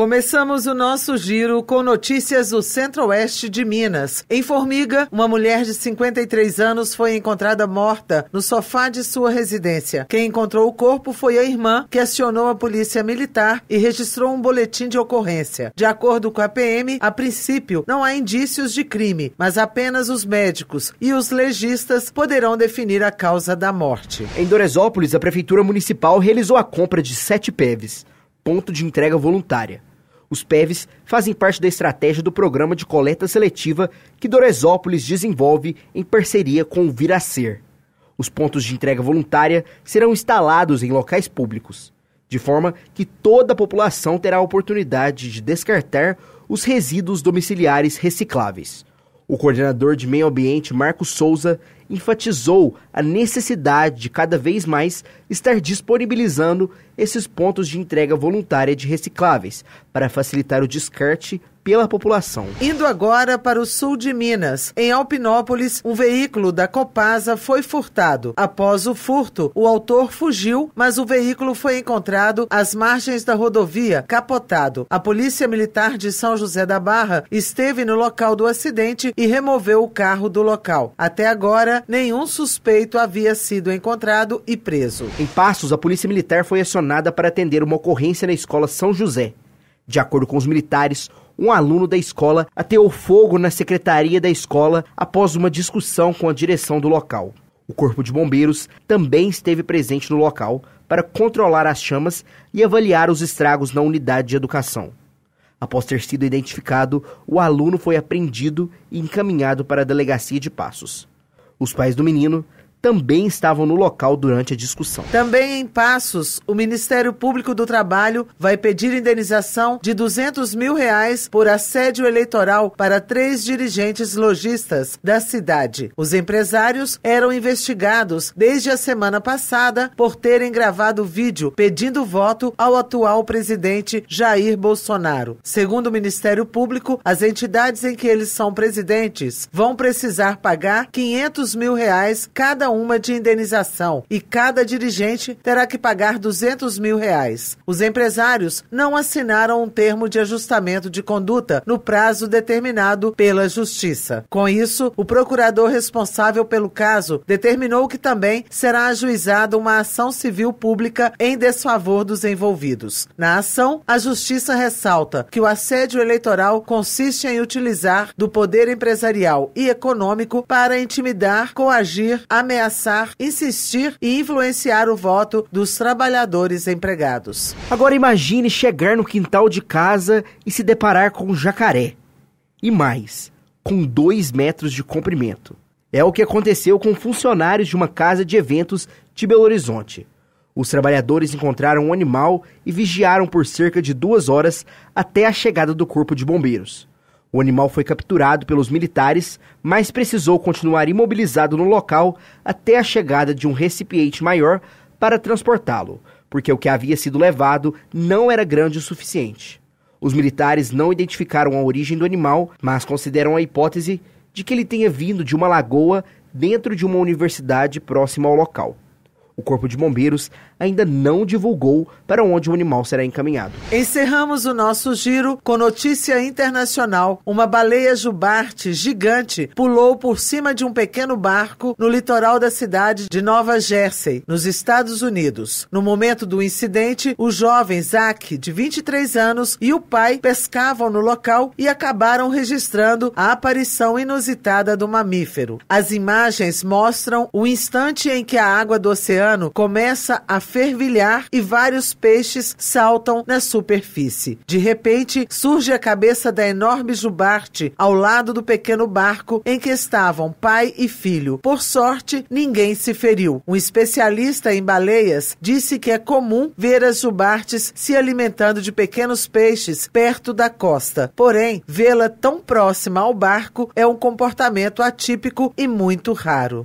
Começamos o nosso giro com notícias do centro-oeste de Minas. Em Formiga, uma mulher de 53 anos foi encontrada morta no sofá de sua residência. Quem encontrou o corpo foi a irmã, que acionou a polícia militar e registrou um boletim de ocorrência. De acordo com a PM, a princípio não há indícios de crime, mas apenas os médicos e os legistas poderão definir a causa da morte. Em Doresópolis, a Prefeitura Municipal realizou a compra de sete PEVs. Ponto de entrega voluntária os PEVs fazem parte da estratégia do programa de coleta seletiva que Doresópolis desenvolve em parceria com o Viracer. Os pontos de entrega voluntária serão instalados em locais públicos, de forma que toda a população terá a oportunidade de descartar os resíduos domiciliares recicláveis. O coordenador de meio ambiente Marcos Souza enfatizou a necessidade de cada vez mais estar disponibilizando esses pontos de entrega voluntária de recicláveis para facilitar o descarte pela população. Indo agora para o sul de Minas, em Alpinópolis, um veículo da Copasa foi furtado. Após o furto, o autor fugiu, mas o veículo foi encontrado às margens da rodovia, capotado. A Polícia Militar de São José da Barra esteve no local do acidente e removeu o carro do local. Até agora, nenhum suspeito havia sido encontrado e preso. Em Passos, a Polícia Militar foi acionada para atender uma ocorrência na escola São José. De acordo com os militares, um aluno da escola ateou fogo na secretaria da escola após uma discussão com a direção do local. O Corpo de Bombeiros também esteve presente no local para controlar as chamas e avaliar os estragos na unidade de educação. Após ter sido identificado, o aluno foi apreendido e encaminhado para a delegacia de Passos os pais do menino também estavam no local durante a discussão. Também em Passos, o Ministério Público do Trabalho vai pedir indenização de 200 mil reais por assédio eleitoral para três dirigentes lojistas da cidade. Os empresários eram investigados desde a semana passada por terem gravado vídeo pedindo voto ao atual presidente Jair Bolsonaro. Segundo o Ministério Público, as entidades em que eles são presidentes vão precisar pagar 500 mil reais cada uma de indenização e cada dirigente terá que pagar 200 mil reais. Os empresários não assinaram um termo de ajustamento de conduta no prazo determinado pela Justiça. Com isso, o procurador responsável pelo caso determinou que também será ajuizada uma ação civil pública em desfavor dos envolvidos. Na ação, a Justiça ressalta que o assédio eleitoral consiste em utilizar do poder empresarial e econômico para intimidar, coagir, ameaçar ameaçar, insistir e influenciar o voto dos trabalhadores empregados. Agora imagine chegar no quintal de casa e se deparar com um jacaré. E mais, com dois metros de comprimento. É o que aconteceu com funcionários de uma casa de eventos de Belo Horizonte. Os trabalhadores encontraram o um animal e vigiaram por cerca de duas horas até a chegada do corpo de bombeiros. O animal foi capturado pelos militares, mas precisou continuar imobilizado no local até a chegada de um recipiente maior para transportá-lo, porque o que havia sido levado não era grande o suficiente. Os militares não identificaram a origem do animal, mas consideram a hipótese de que ele tenha vindo de uma lagoa dentro de uma universidade próxima ao local. O Corpo de Bombeiros ainda não divulgou para onde o animal será encaminhado. Encerramos o nosso giro com notícia internacional. Uma baleia jubarte gigante pulou por cima de um pequeno barco no litoral da cidade de Nova Jersey, nos Estados Unidos. No momento do incidente, o jovem Zack, de 23 anos, e o pai pescavam no local e acabaram registrando a aparição inusitada do mamífero. As imagens mostram o instante em que a água do oceano oceano começa a fervilhar e vários peixes saltam na superfície. De repente, surge a cabeça da enorme jubarte ao lado do pequeno barco em que estavam pai e filho. Por sorte, ninguém se feriu. Um especialista em baleias disse que é comum ver as jubartes se alimentando de pequenos peixes perto da costa. Porém, vê-la tão próxima ao barco é um comportamento atípico e muito raro.